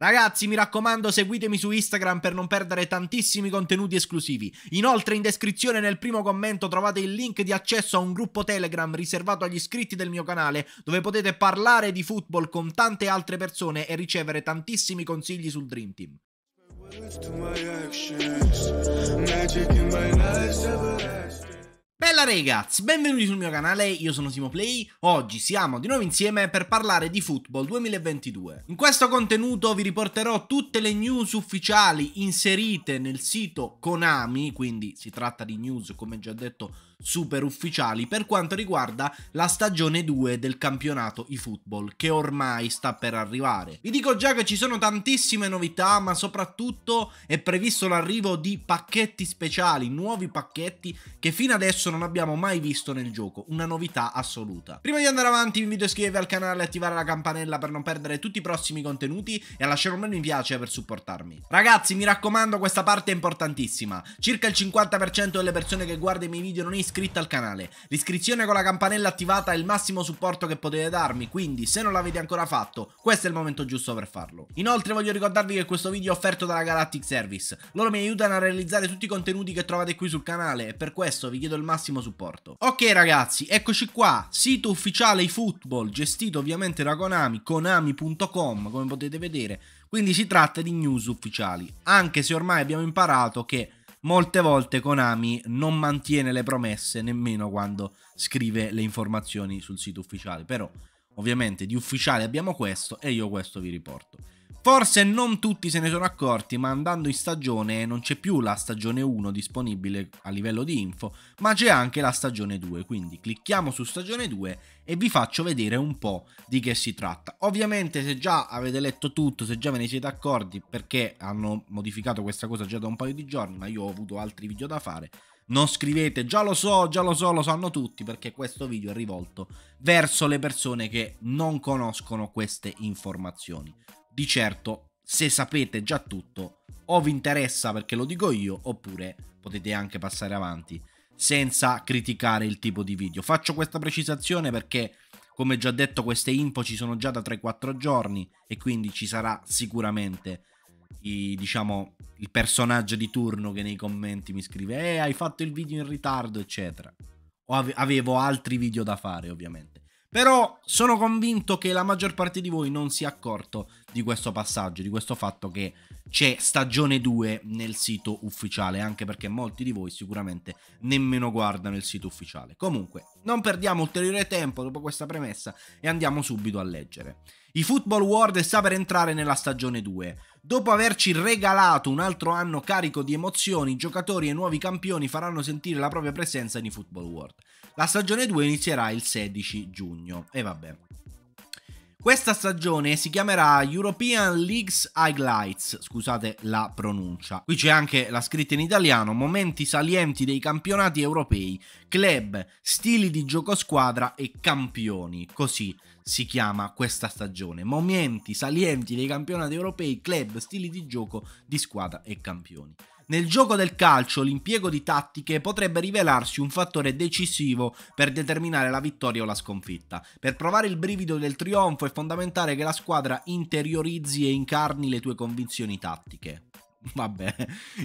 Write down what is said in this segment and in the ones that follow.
Ragazzi, mi raccomando, seguitemi su Instagram per non perdere tantissimi contenuti esclusivi. Inoltre, in descrizione nel primo commento trovate il link di accesso a un gruppo Telegram riservato agli iscritti del mio canale, dove potete parlare di football con tante altre persone e ricevere tantissimi consigli sul Dream Team. Bella ragazzi, benvenuti sul mio canale, io sono Simoplay, oggi siamo di nuovo insieme per parlare di Football 2022. In questo contenuto vi riporterò tutte le news ufficiali inserite nel sito Konami, quindi si tratta di news come già detto super ufficiali per quanto riguarda la stagione 2 del campionato eFootball che ormai sta per arrivare. Vi dico già che ci sono tantissime novità ma soprattutto è previsto l'arrivo di pacchetti speciali, nuovi pacchetti che fino adesso non abbiamo mai visto nel gioco, una novità assoluta. Prima di andare avanti vi invito a iscrivervi al canale e attivare la campanella per non perdere tutti i prossimi contenuti e a lasciare un bel mi piace per supportarmi. Ragazzi mi raccomando questa parte è importantissima, circa il 50% delle persone che guarda i miei video non iscrivono iscritto al canale. L'iscrizione con la campanella attivata è il massimo supporto che potete darmi, quindi se non l'avete ancora fatto, questo è il momento giusto per farlo. Inoltre voglio ricordarvi che questo video è offerto dalla Galactic Service. Loro mi aiutano a realizzare tutti i contenuti che trovate qui sul canale e per questo vi chiedo il massimo supporto. Ok ragazzi, eccoci qua, sito ufficiale eFootball, gestito ovviamente da Konami, konami.com come potete vedere, quindi si tratta di news ufficiali, anche se ormai abbiamo imparato che molte volte Konami non mantiene le promesse nemmeno quando scrive le informazioni sul sito ufficiale. Però ovviamente di ufficiale abbiamo questo e io questo vi riporto. Forse non tutti se ne sono accorti, ma andando in stagione non c'è più la stagione 1 disponibile a livello di info, ma c'è anche la stagione 2, quindi clicchiamo su stagione 2 e vi faccio vedere un po' di che si tratta. Ovviamente se già avete letto tutto, se già ve ne siete accorti, perché hanno modificato questa cosa già da un paio di giorni, ma io ho avuto altri video da fare, non scrivete, già lo so, già lo so, lo sanno tutti, perché questo video è rivolto verso le persone che non conoscono queste informazioni di certo se sapete già tutto o vi interessa perché lo dico io oppure potete anche passare avanti senza criticare il tipo di video. Faccio questa precisazione perché come già detto queste info ci sono già da 3-4 giorni e quindi ci sarà sicuramente i, diciamo, il personaggio di turno che nei commenti mi scrive eh hai fatto il video in ritardo eccetera o avevo altri video da fare ovviamente però sono convinto che la maggior parte di voi non si è accorto di questo passaggio, di questo fatto che c'è stagione 2 nel sito ufficiale, anche perché molti di voi sicuramente nemmeno guardano il sito ufficiale. Comunque, non perdiamo ulteriore tempo dopo questa premessa e andiamo subito a leggere. I Football World sta per entrare nella stagione 2. Dopo averci regalato un altro anno carico di emozioni, giocatori e nuovi campioni faranno sentire la propria presenza nei Football World. La stagione 2 inizierà il 16 giugno. E vabbè. Questa stagione si chiamerà European Leagues Highlights, scusate la pronuncia. Qui c'è anche la scritta in italiano, momenti salienti dei campionati europei, club, stili di gioco squadra e campioni, così si chiama questa stagione. Momenti salienti dei campionati europei, club, stili di gioco di squadra e campioni. Nel gioco del calcio l'impiego di tattiche potrebbe rivelarsi un fattore decisivo per determinare la vittoria o la sconfitta. Per provare il brivido del trionfo è fondamentale che la squadra interiorizzi e incarni le tue convinzioni tattiche. Vabbè,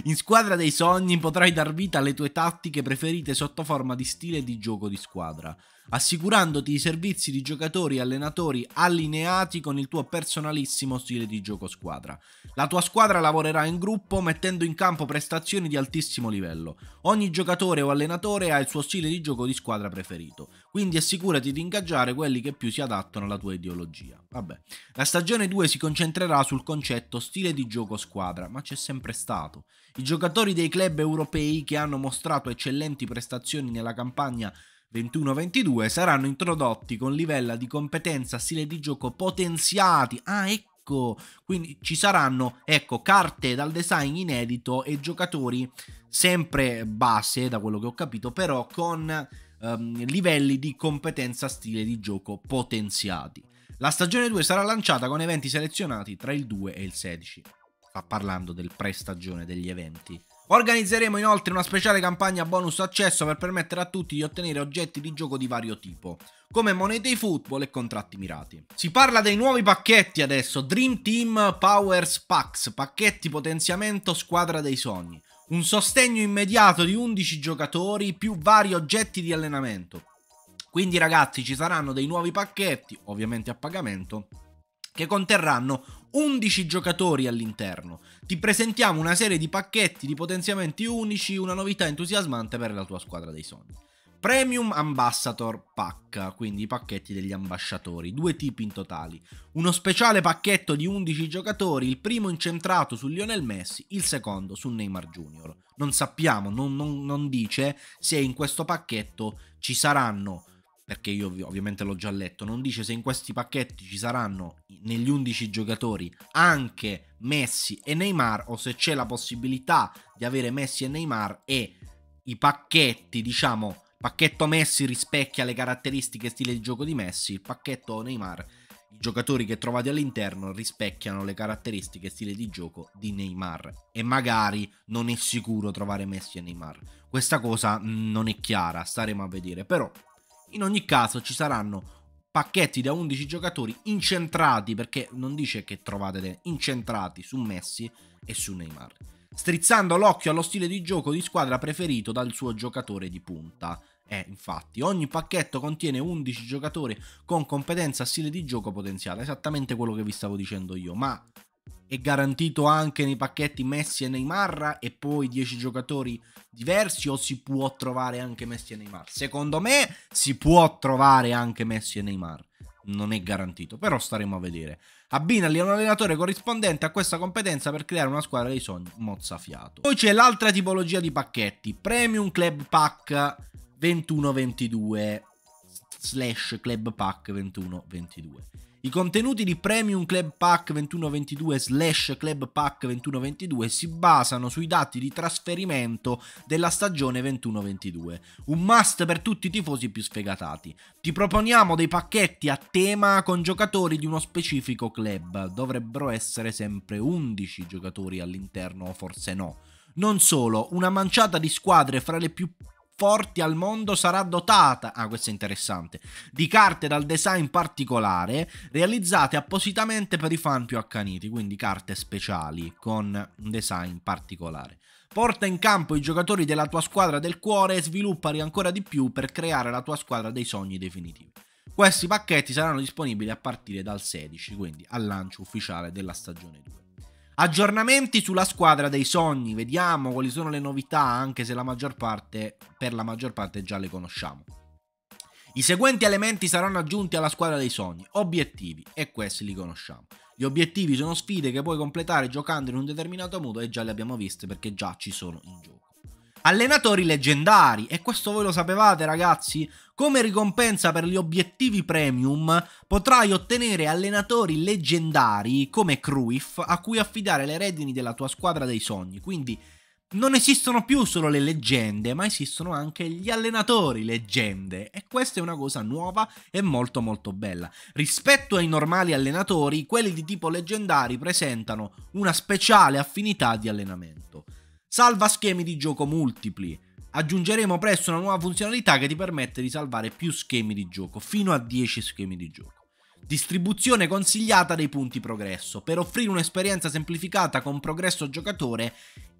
in squadra dei sogni potrai dar vita alle tue tattiche preferite sotto forma di stile di gioco di squadra assicurandoti i servizi di giocatori e allenatori allineati con il tuo personalissimo stile di gioco squadra. La tua squadra lavorerà in gruppo mettendo in campo prestazioni di altissimo livello. Ogni giocatore o allenatore ha il suo stile di gioco di squadra preferito, quindi assicurati di ingaggiare quelli che più si adattano alla tua ideologia. Vabbè. La stagione 2 si concentrerà sul concetto stile di gioco squadra, ma c'è sempre stato. I giocatori dei club europei che hanno mostrato eccellenti prestazioni nella campagna 21-22 saranno introdotti con livella di competenza, stile di gioco potenziati. Ah, ecco, quindi ci saranno ecco, carte dal design inedito e giocatori sempre base, da quello che ho capito, però con ehm, livelli di competenza, stile di gioco potenziati. La stagione 2 sarà lanciata con eventi selezionati tra il 2 e il 16. Sta parlando del pre-stagione degli eventi. Organizzeremo inoltre una speciale campagna bonus accesso per permettere a tutti di ottenere oggetti di gioco di vario tipo, come monete di football e contratti mirati. Si parla dei nuovi pacchetti adesso, Dream Team Powers Packs, pacchetti potenziamento squadra dei sogni, un sostegno immediato di 11 giocatori più vari oggetti di allenamento. Quindi ragazzi ci saranno dei nuovi pacchetti, ovviamente a pagamento, che conterranno 11 giocatori all'interno. Ti presentiamo una serie di pacchetti di potenziamenti unici, una novità entusiasmante per la tua squadra dei sogni. Premium Ambassador Pack, quindi i pacchetti degli ambasciatori, due tipi in totale. Uno speciale pacchetto di 11 giocatori, il primo incentrato su Lionel Messi, il secondo su Neymar Jr. Non sappiamo, non, non, non dice se in questo pacchetto ci saranno perché io ovviamente l'ho già letto, non dice se in questi pacchetti ci saranno negli 11 giocatori anche Messi e Neymar o se c'è la possibilità di avere Messi e Neymar e i pacchetti, diciamo, il pacchetto Messi rispecchia le caratteristiche e stile di gioco di Messi, il pacchetto Neymar i giocatori che trovate all'interno rispecchiano le caratteristiche e stile di gioco di Neymar e magari non è sicuro trovare Messi e Neymar. Questa cosa mm, non è chiara, staremo a vedere, però in ogni caso ci saranno pacchetti da 11 giocatori incentrati, perché non dice che trovate dei incentrati su Messi e su Neymar, strizzando l'occhio allo stile di gioco di squadra preferito dal suo giocatore di punta. Eh, infatti, ogni pacchetto contiene 11 giocatori con competenza a stile di gioco potenziale, esattamente quello che vi stavo dicendo io, ma è garantito anche nei pacchetti Messi e Neymar e poi 10 giocatori diversi o si può trovare anche Messi e Neymar? Secondo me si può trovare anche Messi e Neymar. Non è garantito, però staremo a vedere. Abbina lì un allenatore corrispondente a questa competenza per creare una squadra dei sogni mozzafiato. Poi c'è l'altra tipologia di pacchetti, Premium Club Pack 2122 slash Club Pack 2122. I contenuti di Premium Club Pack 2122 slash Club Pack 2122 si basano sui dati di trasferimento della stagione 2122, un must per tutti i tifosi più sfegatati. Ti proponiamo dei pacchetti a tema con giocatori di uno specifico club, dovrebbero essere sempre 11 giocatori all'interno, forse no. Non solo, una manciata di squadre fra le più forti al mondo sarà dotata, ah questo è interessante, di carte dal design particolare realizzate appositamente per i fan più accaniti, quindi carte speciali con un design particolare. Porta in campo i giocatori della tua squadra del cuore e sviluppali ancora di più per creare la tua squadra dei sogni definitivi. Questi pacchetti saranno disponibili a partire dal 16, quindi al lancio ufficiale della stagione 2. Aggiornamenti sulla squadra dei sogni, vediamo quali sono le novità, anche se la maggior parte, per la maggior parte già le conosciamo. I seguenti elementi saranno aggiunti alla squadra dei sogni, obiettivi, e questi li conosciamo. Gli obiettivi sono sfide che puoi completare giocando in un determinato modo e già le abbiamo viste perché già ci sono in gioco allenatori leggendari e questo voi lo sapevate ragazzi? Come ricompensa per gli obiettivi premium potrai ottenere allenatori leggendari come Cruyff a cui affidare le redini della tua squadra dei sogni, quindi non esistono più solo le leggende, ma esistono anche gli allenatori leggende e questa è una cosa nuova e molto molto bella. Rispetto ai normali allenatori, quelli di tipo leggendari presentano una speciale affinità di allenamento. Salva schemi di gioco multipli. Aggiungeremo presto una nuova funzionalità che ti permette di salvare più schemi di gioco, fino a 10 schemi di gioco. Distribuzione consigliata dei punti progresso. Per offrire un'esperienza semplificata con progresso giocatore,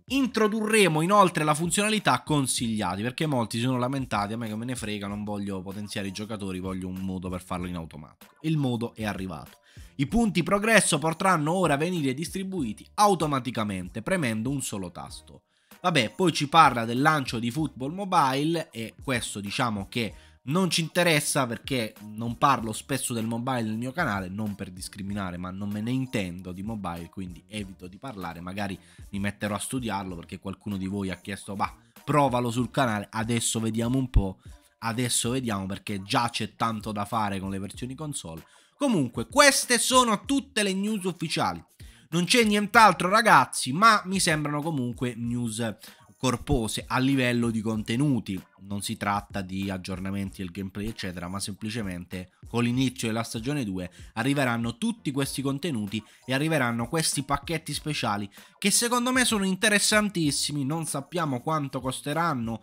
Introdurremo inoltre la funzionalità consigliati perché molti si sono lamentati, a me che me ne frega, non voglio potenziare i giocatori, voglio un modo per farlo in automatico. Il modo è arrivato. I punti progresso potranno ora venire distribuiti automaticamente premendo un solo tasto. Vabbè, poi ci parla del lancio di Football Mobile e questo diciamo che non ci interessa perché non parlo spesso del mobile nel mio canale, non per discriminare, ma non me ne intendo di mobile, quindi evito di parlare, magari mi metterò a studiarlo perché qualcuno di voi ha chiesto, bah, provalo sul canale, adesso vediamo un po', adesso vediamo perché già c'è tanto da fare con le versioni console. Comunque, queste sono tutte le news ufficiali. Non c'è nient'altro ragazzi, ma mi sembrano comunque news corpose a livello di contenuti. Non si tratta di aggiornamenti del gameplay, eccetera, ma semplicemente con l'inizio della stagione 2 arriveranno tutti questi contenuti e arriveranno questi pacchetti speciali che secondo me sono interessantissimi. Non sappiamo quanto costeranno.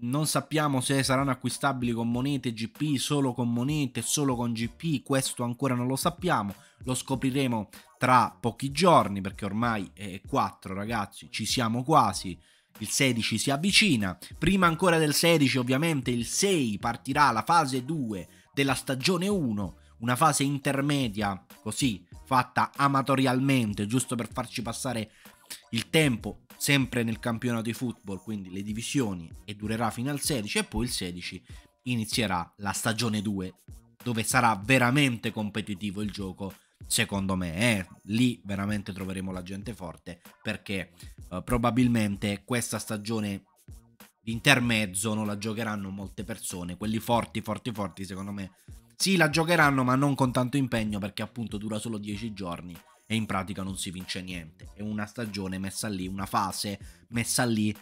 Non sappiamo se saranno acquistabili con monete GP, solo con monete, solo con GP, questo ancora non lo sappiamo, lo scopriremo tra pochi giorni perché ormai è 4 ragazzi, ci siamo quasi, il 16 si avvicina, prima ancora del 16 ovviamente il 6 partirà la fase 2 della stagione 1, una fase intermedia così fatta amatorialmente, giusto per farci passare il tempo sempre nel campionato di football, quindi le divisioni e durerà fino al 16 e poi il 16 inizierà la stagione 2 dove sarà veramente competitivo il gioco secondo me. Eh, lì veramente troveremo la gente forte perché eh, probabilmente questa stagione intermezzo non la giocheranno molte persone. Quelli forti, forti, forti, secondo me. Sì, la giocheranno, ma non con tanto impegno perché appunto dura solo 10 giorni e in pratica non si vince niente. È una stagione messa lì, una fase messa lì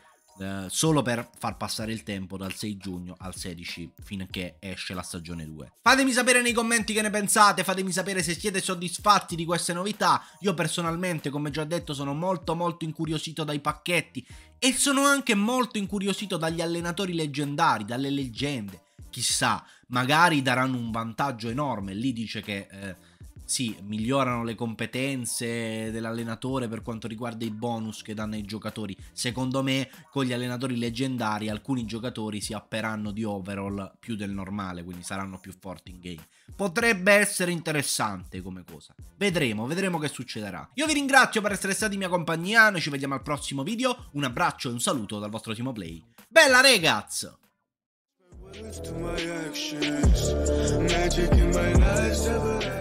eh, solo per far passare il tempo dal 6 giugno al 16 finché esce la stagione 2. Fatemi sapere nei commenti che ne pensate, fatemi sapere se siete soddisfatti di queste novità. Io personalmente, come già detto, sono molto molto incuriosito dai pacchetti e sono anche molto incuriosito dagli allenatori leggendari, dalle leggende. Chissà, magari daranno un vantaggio enorme. Lì dice che... Eh, sì, migliorano le competenze dell'allenatore per quanto riguarda i bonus che danno ai giocatori. Secondo me, con gli allenatori leggendari, alcuni giocatori si apperanno di overall più del normale, quindi saranno più forti in game. Potrebbe essere interessante come cosa. Vedremo, vedremo che succederà. Io vi ringrazio per essere stati in mia compagnia, noi ci vediamo al prossimo video. Un abbraccio e un saluto dal vostro Timo Play. Bella regaz! Words to my actions, magic in my life,